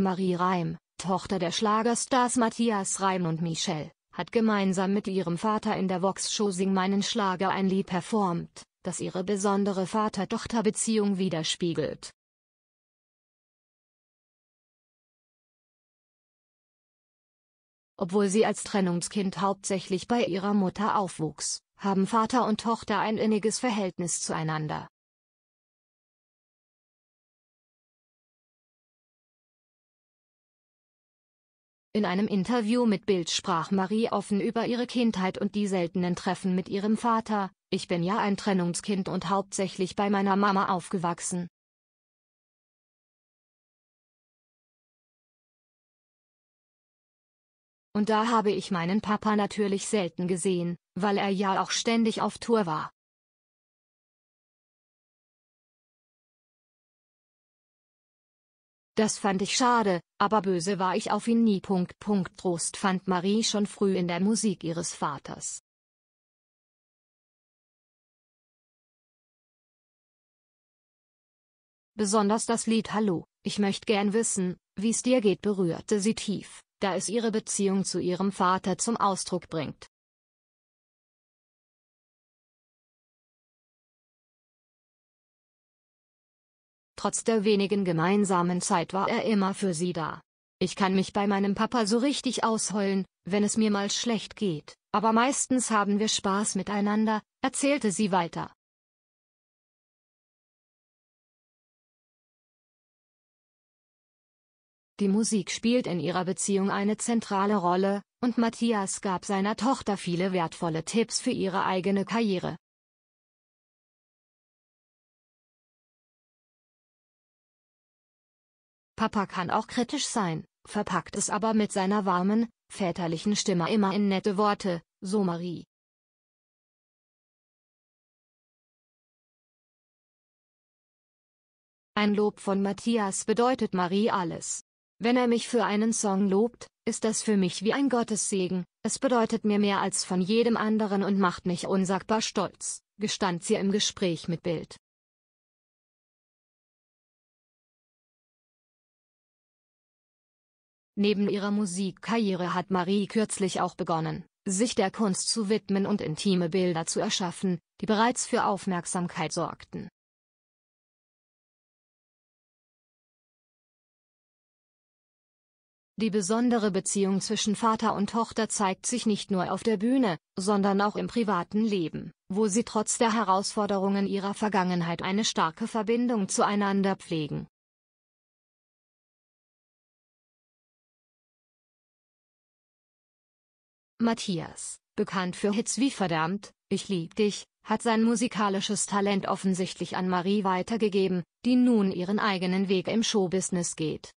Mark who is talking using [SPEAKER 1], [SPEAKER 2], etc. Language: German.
[SPEAKER 1] Marie Reim, Tochter der Schlagerstars Matthias Reim und Michelle, hat gemeinsam mit ihrem Vater in der Vox-Show Sing meinen Schlager ein Lied performt, das ihre besondere Vater-Tochter-Beziehung widerspiegelt. Obwohl sie als Trennungskind hauptsächlich bei ihrer Mutter aufwuchs, haben Vater und Tochter ein inniges Verhältnis zueinander. In einem Interview mit Bild sprach Marie offen über ihre Kindheit und die seltenen Treffen mit ihrem Vater. Ich bin ja ein Trennungskind und hauptsächlich bei meiner Mama aufgewachsen.
[SPEAKER 2] Und da habe ich meinen Papa natürlich selten gesehen, weil er ja auch ständig auf Tour war. Das fand ich schade, aber böse war ich auf ihn nie. Punkt, Punkt, Trost fand Marie schon früh in der Musik ihres Vaters.
[SPEAKER 1] Besonders das Lied Hallo, ich möchte gern wissen, wie's dir geht berührte sie tief, da es ihre Beziehung zu ihrem Vater zum Ausdruck bringt. Trotz der wenigen gemeinsamen Zeit war er immer für sie da. Ich kann mich bei meinem Papa so richtig ausheulen, wenn es mir mal schlecht geht, aber meistens haben wir Spaß miteinander, erzählte sie weiter. Die Musik spielt in ihrer Beziehung eine zentrale Rolle, und Matthias gab seiner Tochter viele wertvolle Tipps für ihre eigene Karriere.
[SPEAKER 2] Papa kann auch kritisch sein, verpackt es aber mit seiner warmen, väterlichen Stimme immer in nette Worte, so Marie.
[SPEAKER 1] Ein Lob von Matthias bedeutet Marie alles. Wenn er mich für einen Song lobt, ist das für mich wie ein Gottessegen, es bedeutet mir mehr als von jedem anderen und macht mich unsagbar stolz, gestand sie im Gespräch mit Bild. Neben ihrer Musikkarriere hat Marie kürzlich auch begonnen, sich der Kunst zu widmen und intime Bilder zu erschaffen, die bereits für Aufmerksamkeit sorgten. Die besondere Beziehung zwischen Vater und Tochter zeigt sich nicht nur auf der Bühne, sondern auch im privaten Leben, wo sie trotz der Herausforderungen ihrer Vergangenheit eine starke Verbindung zueinander pflegen.
[SPEAKER 2] Matthias,
[SPEAKER 1] bekannt für Hits wie Verdammt, Ich lieb dich, hat sein musikalisches Talent offensichtlich an Marie weitergegeben, die nun ihren eigenen Weg im Showbusiness geht.